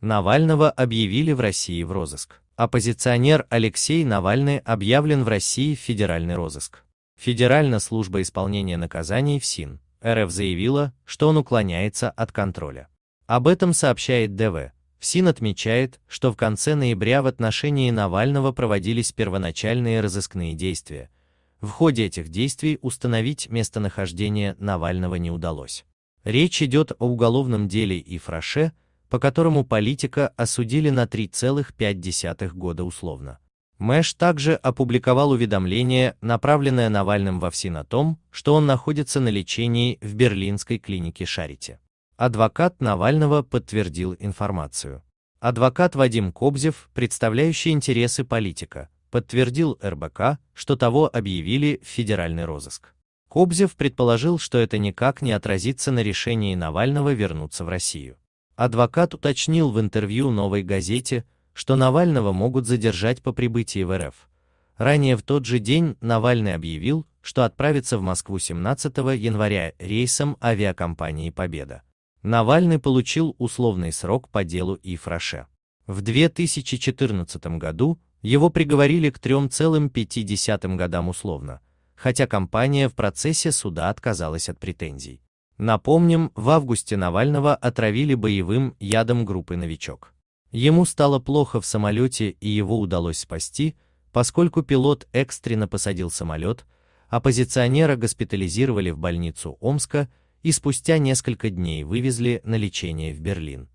Навального объявили в России в розыск. Оппозиционер Алексей Навальный объявлен в России в федеральный розыск. Федеральная служба исполнения наказаний в СИН РФ заявила, что он уклоняется от контроля. Об этом сообщает ДВ. ФСИН отмечает, что в конце ноября в отношении Навального проводились первоначальные разыскные действия. В ходе этих действий установить местонахождение Навального не удалось. Речь идет о уголовном деле и фраше, по которому политика осудили на 3,5 года условно. Мэш также опубликовал уведомление, направленное Навальным во ВСИН о том, что он находится на лечении в берлинской клинике Шарите. Адвокат Навального подтвердил информацию. Адвокат Вадим Кобзев, представляющий интересы политика, подтвердил РБК, что того объявили в федеральный розыск. Кобзев предположил, что это никак не отразится на решении Навального вернуться в Россию. Адвокат уточнил в интервью «Новой газете», что Навального могут задержать по прибытии в РФ. Ранее в тот же день Навальный объявил, что отправится в Москву 17 января рейсом авиакомпании «Победа». Навальный получил условный срок по делу Ифраше. В 2014 году его приговорили к 3,5 годам условно, хотя компания в процессе суда отказалась от претензий. Напомним, в августе Навального отравили боевым ядом группы «Новичок». Ему стало плохо в самолете и его удалось спасти, поскольку пилот экстренно посадил самолет, оппозиционера госпитализировали в больницу Омска и спустя несколько дней вывезли на лечение в Берлин.